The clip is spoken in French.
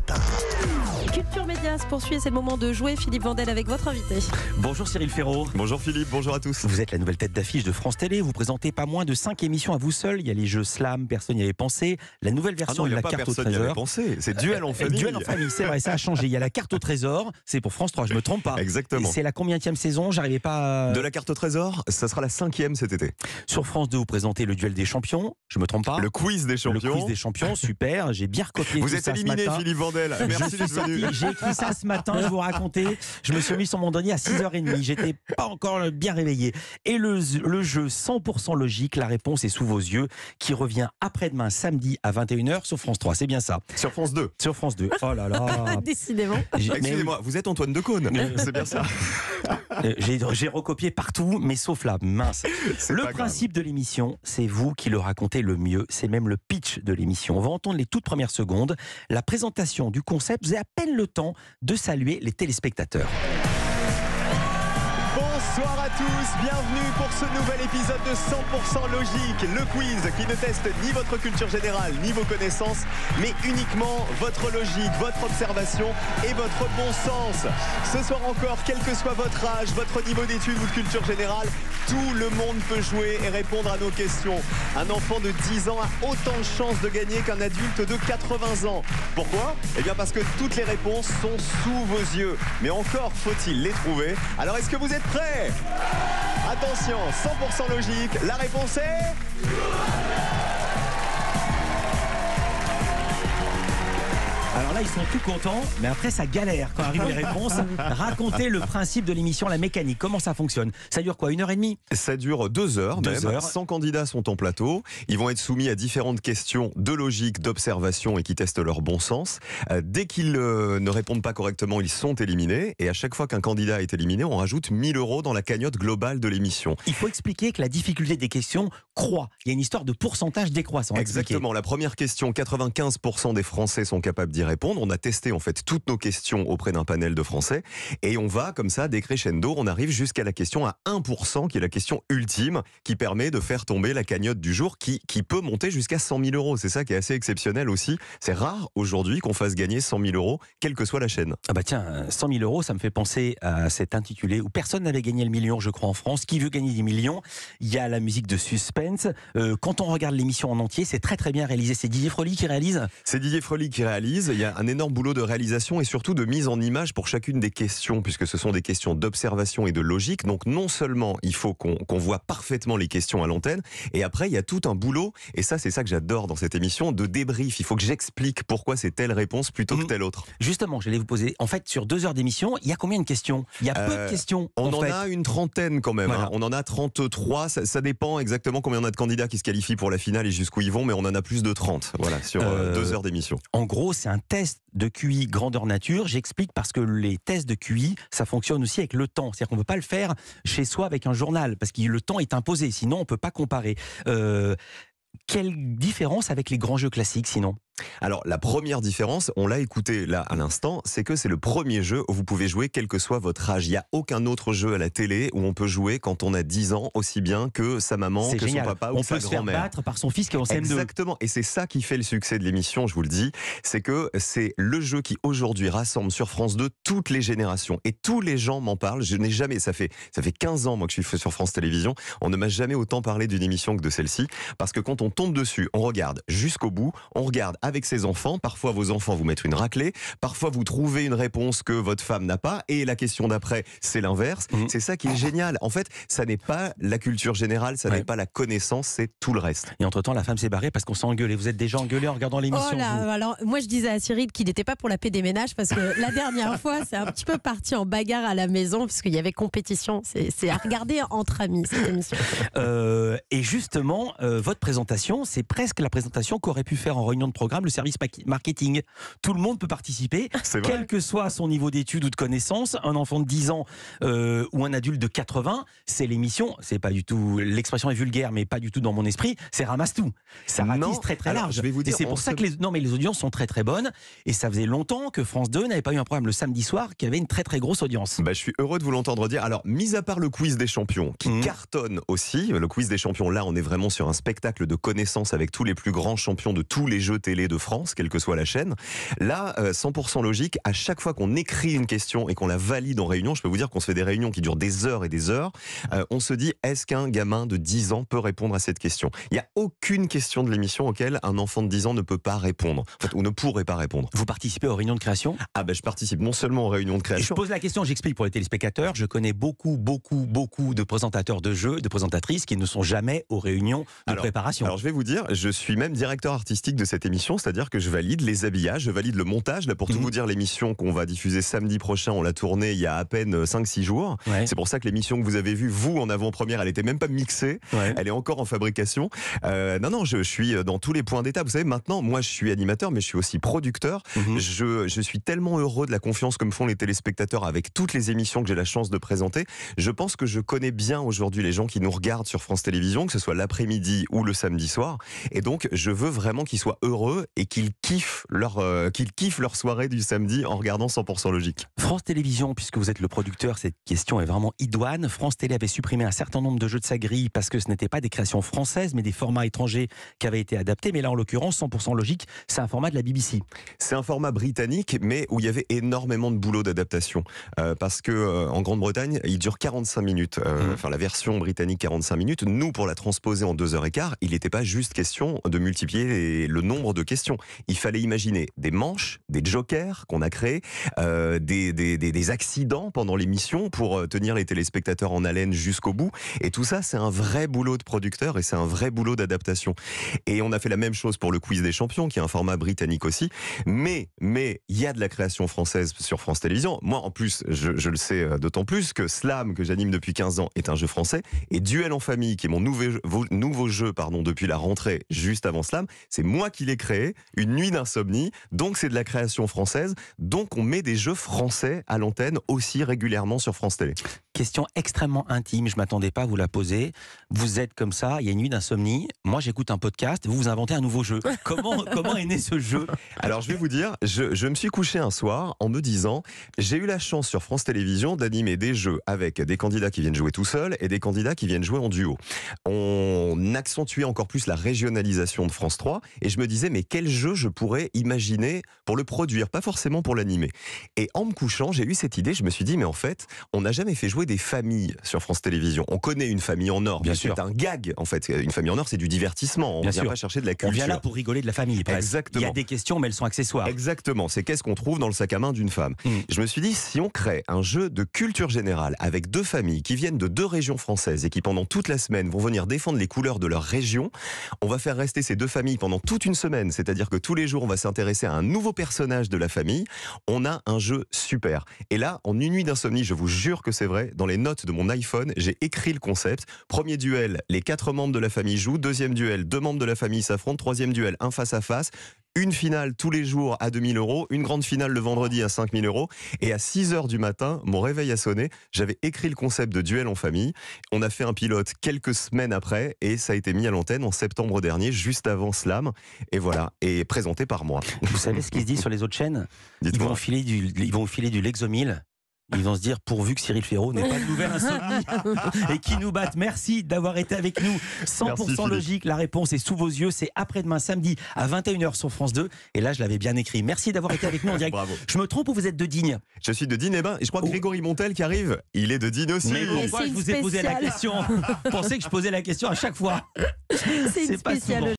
Europe 1. Culture Média se poursuit c'est le moment de jouer. Philippe Vandel avec votre invité. Bonjour Cyril Ferraud. Bonjour Philippe, bonjour à tous. Vous êtes la nouvelle tête d'affiche de France Télé. Vous présentez pas moins de 5 émissions à vous seul. Il y a les jeux Slam, personne n'y avait pensé. La nouvelle ah version de la carte au trésor. avait pensé. C'est duel en euh, famille. Duel en famille, c'est vrai, ça a changé. Il y a la carte au trésor. C'est pour France 3, je me trompe pas. Exactement. C'est la combienième saison J'arrivais pas. À... De la carte au trésor, ça sera la cinquième cet été. Sur France 2, vous présentez le duel des champions. Je me trompe pas. Le quiz des champions. Le quiz des champions, super. J'ai bien recopié. Vous êtes éliminé, Philippe Vandel. Merci j'ai écrit ça ce matin, je vous racontais. Je me suis mis sur mon dernier à 6h30. J'étais pas encore bien réveillé. Et le, jeu 100% logique, la réponse est sous vos yeux, qui revient après-demain, samedi à 21h sur France 3. C'est bien ça. Sur France 2. Sur France 2. Oh là là. Décidément. Excusez-moi, vous êtes Antoine Decaune. C'est bien ça. Euh, euh, j'ai recopié partout, mais sauf là. Mince. Le principe de l'émission, c'est vous qui le racontez le mieux. C'est même le pitch de l'émission. On va entendre les toutes premières secondes. La présentation du concept, vous avez à peine le temps de saluer les téléspectateurs. Bonsoir à tous, bienvenue pour ce nouvel épisode de 100% logique, le quiz qui ne teste ni votre culture générale, ni vos connaissances, mais uniquement votre logique, votre observation et votre bon sens. Ce soir encore, quel que soit votre âge, votre niveau d'études ou de culture générale, tout le monde peut jouer et répondre à nos questions. Un enfant de 10 ans a autant de chances de gagner qu'un adulte de 80 ans. Pourquoi Eh bien parce que toutes les réponses sont sous vos yeux. Mais encore faut-il les trouver. Alors est-ce que vous êtes prêts Attention, 100% logique, la réponse est... ils sont tout contents, mais après ça galère quand arrivent les réponses. Racontez le principe de l'émission, la mécanique, comment ça fonctionne Ça dure quoi Une heure et demie Ça dure deux heures deux même. Heures. 100 candidats sont en plateau. Ils vont être soumis à différentes questions de logique, d'observation et qui testent leur bon sens. Euh, dès qu'ils euh, ne répondent pas correctement, ils sont éliminés. Et à chaque fois qu'un candidat est éliminé, on rajoute 1000 euros dans la cagnotte globale de l'émission. Il faut expliquer que la difficulté des questions croît. Il y a une histoire de pourcentage décroissant. Exactement. La première question, 95% des Français sont capables d'y répondre. On a testé en fait toutes nos questions auprès d'un panel de Français et on va comme ça décrescendo. On arrive jusqu'à la question à 1% qui est la question ultime qui permet de faire tomber la cagnotte du jour qui, qui peut monter jusqu'à 100 000 euros. C'est ça qui est assez exceptionnel aussi. C'est rare aujourd'hui qu'on fasse gagner 100 000 euros, quelle que soit la chaîne. Ah bah tiens, 100 000 euros, ça me fait penser à cet intitulé où personne n'avait gagné le million, je crois, en France. Qui veut gagner 10 millions Il y a la musique de suspense. Euh, quand on regarde l'émission en entier, c'est très très bien réalisé. C'est Didier Froli qui réalise C'est Didier Froli qui réalise. Il y a un énorme boulot de réalisation et surtout de mise en image pour chacune des questions, puisque ce sont des questions d'observation et de logique. Donc non seulement il faut qu'on voit parfaitement les questions à l'antenne, et après il y a tout un boulot, et ça c'est ça que j'adore dans cette émission, de débrief. Il faut que j'explique pourquoi c'est telle réponse plutôt que mm. telle autre. Justement, j'allais vous poser, en fait sur deux heures d'émission, il y a combien de questions Il y a peu de euh, questions. On en, a une trentaine quand même. Hein. On en a 33, ça, ça dépend exactement combien on a de candidats qui se qualifient pour la finale et jusqu'où ils vont, mais on en a plus de 30, voilà, sur euh, euh, deux heures d'émission. En gros, c'est un test de QI grandeur nature. J'explique parce que les tests de QI, ça fonctionne aussi avec le temps. C'est-à-dire qu'on ne peut pas le faire chez soi avec un journal, parce que le temps est imposé, sinon on ne peut pas comparer. Euh, quelle différence avec les grands jeux classiques sinon alors la première différence, on l'a écouté là à l'instant, c'est que c'est le premier jeu où vous pouvez jouer quel que soit votre âge. Il n'y a aucun autre jeu à la télé où on peut jouer quand on a 10 ans aussi bien que sa maman, que son papa on ou sa grand-mère. On peut se faire battre par son fils qui est en Exactement, et c'est ça qui fait le succès de l'émission, je vous le dis, c'est que c'est le jeu qui aujourd'hui rassemble sur France 2 toutes les générations et tous les gens m'en parlent. Je n'ai jamais, ça fait ça fait 15 ans moi que je suis sur France Télévisions, on ne m'a jamais autant parlé d'une émission que de celle-ci parce que quand on tombe dessus, on regarde jusqu'au bout, on regarde avec ses enfants, parfois vos enfants vous mettent une raclée, parfois vous trouvez une réponse que votre femme n'a pas, et la question d'après, c'est l'inverse. Mhm. C'est ça qui est génial. En fait, ça n'est pas la culture générale, ça n'est pas la connaissance, c'est tout le reste. Et entre-temps, la femme s'est barrée parce qu'on s'est engueulé. Vous êtes déjà engueulé en regardant l'émission oh moi, je disais à Cyril qu'il n'était pas pour la paix des ménages parce que la dernière fois, c'est un petit peu parti en bagarre à la maison parce qu'il y avait compétition. C'est à regarder entre amis, cette émission. Euh, et justement, euh, votre présentation c'est presque la présentation qu'aurait pu faire en réunion de programme le service marketing. Tout le monde peut participer, quel que soit son niveau d'études ou de connaissances. Un enfant de 10 ans euh, ou un adulte de 80, c'est l'émission. C'est pas du tout. L'expression est vulgaire, mais pas du tout dans mon esprit. C'est ramasse tout. Ça ratisse très très large. et c'est pour ça que les, non, mais les audiences sont très très bonnes. Et ça faisait longtemps que France 2 n'avait pas eu un problème le samedi soir qui avait une très très grosse audience. Bah, je suis heureux de vous l'entendre dire. Alors, mis à part le quiz des champions qui mmh. cartonne aussi, le quiz des champions, là, on est vraiment sur un spectacle de connaissance avec tous les plus grands champions de tous les jeux télé de France, quelle que soit la chaîne. Là, 100% euh, logique, à chaque fois qu'on écrit une question et qu'on la valide en réunion, je peux vous dire qu'on se fait des réunions qui durent des heures et des heures, euh, on se dit est-ce qu'un gamin de 10 ans peut répondre à cette question Il n'y a aucune question de l'émission auquel un enfant de 10 ans ne peut pas répondre, ou ne pourrait pas répondre. Vous participez aux réunions de création Ah ben je participe non seulement aux réunions de création. je pose la question, j'explique pour les téléspectateurs, je connais beaucoup, beaucoup, beaucoup de présentateurs de jeux, de présentatrices qui ne sont jamais aux réunions de préparation. Alors je vais vous dire, je suis même directeur artistique de cette émission, c'est-à-dire que je valide les habillages, je valide le montage. Là, pour tout mhm. vous dire, l'émission qu'on va diffuser samedi prochain, on l'a tournée il y a à peine 5-6 euh, jours. C'est pour ça que l'émission que vous avez vue, vous, en avant-première, elle n'était même pas mixée. Elle est encore en fabrication. Euh, non, non, je, suis euh, dans tous les points d'étape. Vous savez, maintenant, moi, je suis animateur, mais je suis aussi producteur. Mhm. Je, je suis tellement heureux de la confiance que me font les téléspectateurs avec toutes les émissions que j'ai la chance de présenter. Je pense que je connais bien aujourd'hui les gens qui nous regardent sur France Télévisions, que ce soit l'après-midi ou le samedi soir. Et donc, je veux vraiment qu'ils soient heureux et qu'ils kiffent leur, euh, qu'ils kiffent leur soirée du samedi en regardant 100% logique. France Télévisions, puisque vous êtes le producteur, cette question est vraiment idoine. France Télé avait supprimé un certain nombre de jeux de sa grille parce que ce n'était pas des créations françaises, mais des formats étrangers qui avaient été adaptés. Mais là, en l'occurrence, 100% logique, c'est un format de la BBC. C'est un format britannique, mais où il y avait énormément de boulot d'adaptation. Euh, parce que euh, en Grande-Bretagne, il dure 45 minutes. Mmh. Enfin, la version britannique, 45 minutes. Nous, pour la transposer en 2 h et quart, il est n'était pas juste question de multiplier le nombre de questions. Il fallait imaginer des manches, des jokers qu'on a créés, euh, des, des, des, accidents pendant l'émission pour euh, tenir les téléspectateurs en haleine jusqu'au bout. Et tout ça, c'est un vrai boulot de producteur et c'est un vrai boulot d'adaptation. Et on a fait la même chose pour le quiz des champions, qui est un format britannique aussi. Mais mais il y a de la création française sur France Télévisions. Moi, en plus, je, le sais euh, d'autant plus que Slam, que j'anime depuis 15 ans, est un jeu français. Et Duel en famille, qui est mon nouveau, nouveau jeu pardon, de depuis la rentrée, juste avant Slam. C'est moi qui l'ai créé, Une nuit d'insomnie. Donc c'est de la création française. Donc on met des jeux français à l'antenne aussi régulièrement sur France Télé. Question extrêmement intime, je m'attendais pas à vous la poser. Vous êtes comme ça, il y a une nuit d'insomnie, moi j'écoute un podcast, vous vous inventez un nouveau jeu. Comment, comment est né ce jeu Alors je vais vous dire, je, je, me suis couché un soir en me disant, j'ai eu la chance sur France Télévisions d'animer des jeux avec des candidats qui viennent jouer tout seuls et des candidats qui viennent jouer en duo. On accentuait encore plus la régionalisation de France 3 et je me disais, mais quel jeu je pourrais imaginer pour le produire, pas forcément pour l'animer. Et en me couchant, j'ai eu cette idée, je me suis dit, mais en fait, on n'a jamais fait jouer des familles sur France Télévisions. On connaît une famille en or. Bien sûr. C'est un gag, en fait. Une famille en or, c'est du divertissement. On ne vient pas chercher de la culture. On vient là pour rigoler de la famille. Exactement. Il y a des questions, mais elles sont accessoires. Exactement. C'est qu'est-ce qu'on trouve dans le sac à main d'une femme. Hmm. Je me suis dit, si on crée un jeu de culture générale avec deux familles qui viennent de deux régions françaises et qui, pendant toute la semaine, vont venir défendre les couleurs de leur région, on va faire rester ces deux familles pendant toute une semaine. C'est-à-dire que tous les jours, on va s'intéresser à un nouveau personnage de la famille. On a un jeu super. Et là, en une nuit d'insomnie, je vous jure que c'est vrai, dans les notes de mon iPhone, j'ai écrit le concept. Premier duel, les quatre membres de la famille jouent. Deuxième duel, deux membres de la famille s'affrontent. Troisième duel, un face à face une finale tous les jours à 2000 euros, une grande finale le vendredi à 5000 euros. Et à 6 heures du matin, mon réveil a sonné. J'avais écrit le concept de duel en famille. On a fait un pilote quelques semaines après et ça a été mis à l'antenne en septembre dernier, juste avant Slam. Et voilà, et présenté par moi. Vous savez ce qui se dit sur les autres chaînes ils vont, filer du, ils vont filer du Lexomil ils vont se dire pourvu que Cyril Ferraud n'ait pas de nouvelle insomnie et qui nous battent, Merci d'avoir été avec nous. 100% logique, la réponse est sous vos yeux. C'est après-demain samedi à 21h sur France 2. Et là, je l'avais bien écrit. Merci d'avoir été avec nous en direct. Bravo. Je me trompe ou vous êtes de Digne Je suis de Digne. Eh ben, et, ben, je crois que oh. Grégory Montel qui arrive, il est de Digne aussi. Mais pourquoi je vous ai posé la question Pensez que je posais la question à chaque fois. C'est pas spécial.